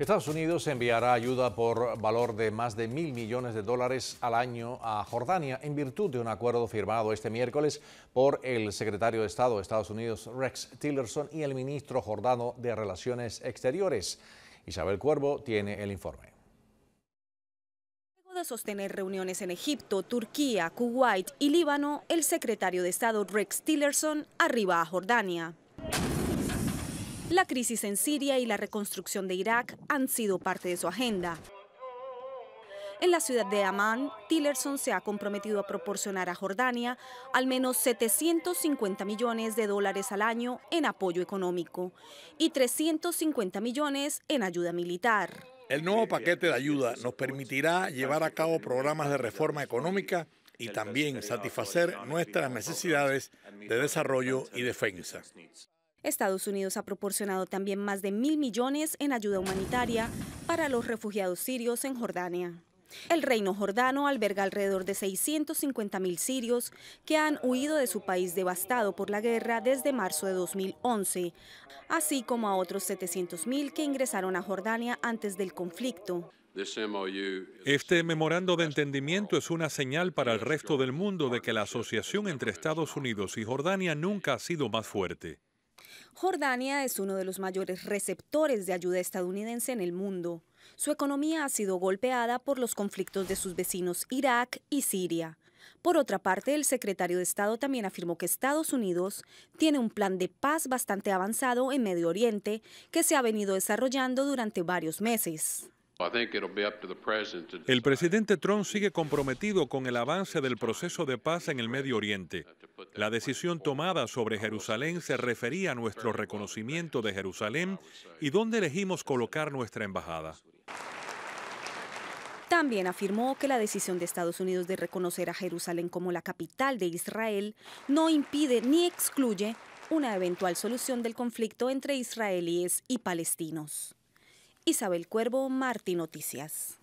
Estados Unidos enviará ayuda por valor de más de mil millones de dólares al año a Jordania en virtud de un acuerdo firmado este miércoles por el secretario de Estado de Estados Unidos Rex Tillerson y el ministro jordano de Relaciones Exteriores. Isabel Cuervo tiene el informe de sostener reuniones en Egipto, Turquía, Kuwait y Líbano, el secretario de Estado Rex Tillerson arriba a Jordania. La crisis en Siria y la reconstrucción de Irak han sido parte de su agenda. En la ciudad de Amán, Tillerson se ha comprometido a proporcionar a Jordania al menos 750 millones de dólares al año en apoyo económico y 350 millones en ayuda militar. El nuevo paquete de ayuda nos permitirá llevar a cabo programas de reforma económica y también satisfacer nuestras necesidades de desarrollo y defensa. Estados Unidos ha proporcionado también más de mil millones en ayuda humanitaria para los refugiados sirios en Jordania. El reino jordano alberga alrededor de 650.000 sirios que han huido de su país devastado por la guerra desde marzo de 2011, así como a otros 700.000 que ingresaron a Jordania antes del conflicto. Este memorando de entendimiento es una señal para el resto del mundo de que la asociación entre Estados Unidos y Jordania nunca ha sido más fuerte. Jordania es uno de los mayores receptores de ayuda estadounidense en el mundo. Su economía ha sido golpeada por los conflictos de sus vecinos Irak y Siria. Por otra parte, el secretario de Estado también afirmó que Estados Unidos tiene un plan de paz bastante avanzado en Medio Oriente que se ha venido desarrollando durante varios meses. El presidente Trump sigue comprometido con el avance del proceso de paz en el Medio Oriente. La decisión tomada sobre Jerusalén se refería a nuestro reconocimiento de Jerusalén y dónde elegimos colocar nuestra embajada. También afirmó que la decisión de Estados Unidos de reconocer a Jerusalén como la capital de Israel no impide ni excluye una eventual solución del conflicto entre israelíes y palestinos. Isabel Cuervo, Martín Noticias.